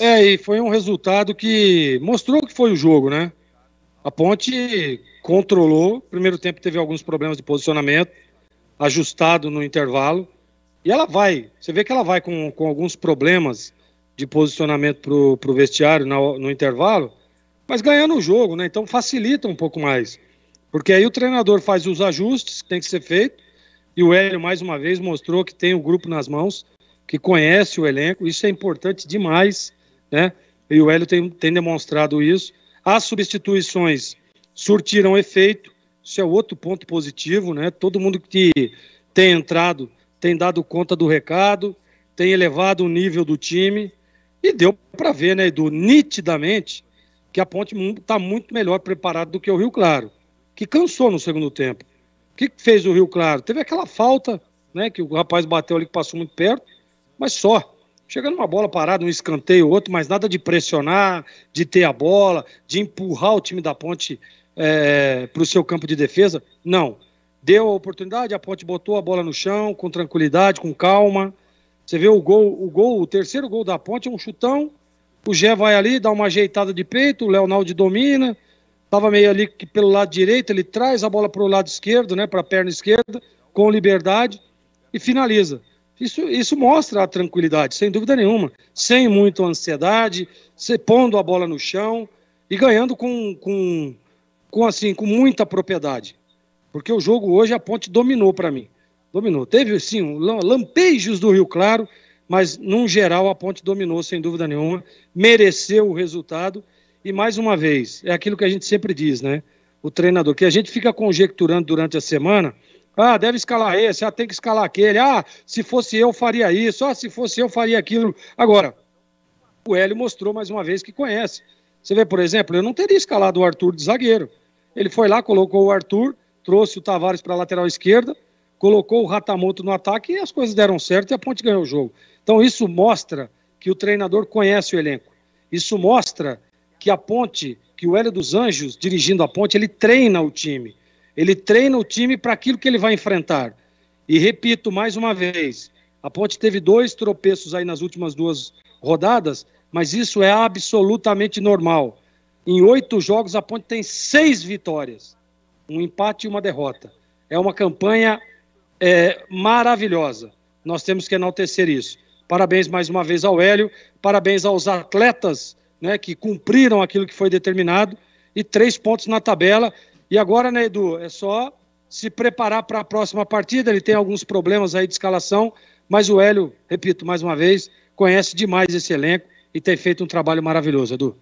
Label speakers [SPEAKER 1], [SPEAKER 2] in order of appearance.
[SPEAKER 1] É, e foi um resultado que mostrou que foi o jogo, né? A Ponte controlou, primeiro tempo teve alguns problemas de posicionamento, ajustado no intervalo, e ela vai, você vê que ela vai com, com alguns problemas de posicionamento pro, pro vestiário na, no intervalo, mas ganhando o jogo, né? Então facilita um pouco mais. Porque aí o treinador faz os ajustes que tem que ser feito, e o Hélio, mais uma vez, mostrou que tem o grupo nas mãos, que conhece o elenco, isso é importante demais, né? E o Hélio tem, tem demonstrado isso. As substituições surtiram efeito, isso é outro ponto positivo, né? Todo mundo que tem entrado tem dado conta do recado, tem elevado o nível do time e deu para ver, né, Edu, nitidamente que a Ponte está muito melhor preparada do que o Rio Claro, que cansou no segundo tempo. O que fez o Rio Claro? Teve aquela falta, né, que o rapaz bateu ali que passou muito perto, mas só. chegando uma bola parada, um escanteio, outro, mas nada de pressionar, de ter a bola, de empurrar o time da ponte é, para o seu campo de defesa. Não. Deu a oportunidade, a ponte botou a bola no chão, com tranquilidade, com calma. Você vê o gol, o gol, o terceiro gol da ponte é um chutão. O Gé vai ali, dá uma ajeitada de peito, o Leonardo domina. Estava meio ali que pelo lado direito, ele traz a bola para o lado esquerdo, né, para a perna esquerda, com liberdade e finaliza. Isso, isso mostra a tranquilidade, sem dúvida nenhuma. Sem muita ansiedade, se pondo a bola no chão e ganhando com, com, com, assim, com muita propriedade. Porque o jogo hoje a ponte dominou para mim. Dominou. Teve, sim, lampejos do Rio Claro, mas, num geral, a ponte dominou, sem dúvida nenhuma. Mereceu o resultado. E, mais uma vez, é aquilo que a gente sempre diz, né? O treinador, que a gente fica conjecturando durante a semana ah, deve escalar esse, ah, tem que escalar aquele. Ah, se fosse eu, faria isso. Ah, se fosse eu, faria aquilo. Agora, o Hélio mostrou mais uma vez que conhece. Você vê, por exemplo, eu não teria escalado o Arthur de zagueiro. Ele foi lá, colocou o Arthur, trouxe o Tavares para a lateral esquerda, colocou o Ratamoto no ataque e as coisas deram certo e a Ponte ganhou o jogo. Então isso mostra que o treinador conhece o elenco. Isso mostra que a Ponte, que o Hélio dos Anjos, dirigindo a Ponte, ele treina o time. Ele treina o time para aquilo que ele vai enfrentar. E repito mais uma vez: a Ponte teve dois tropeços aí nas últimas duas rodadas, mas isso é absolutamente normal. Em oito jogos, a Ponte tem seis vitórias, um empate e uma derrota. É uma campanha é, maravilhosa. Nós temos que enaltecer isso. Parabéns mais uma vez ao Hélio, parabéns aos atletas né, que cumpriram aquilo que foi determinado e três pontos na tabela e agora, né, Edu, é só se preparar para a próxima partida. Ele tem alguns problemas aí de escalação, mas o Hélio, repito mais uma vez, conhece demais esse elenco e tem feito um trabalho maravilhoso, Edu.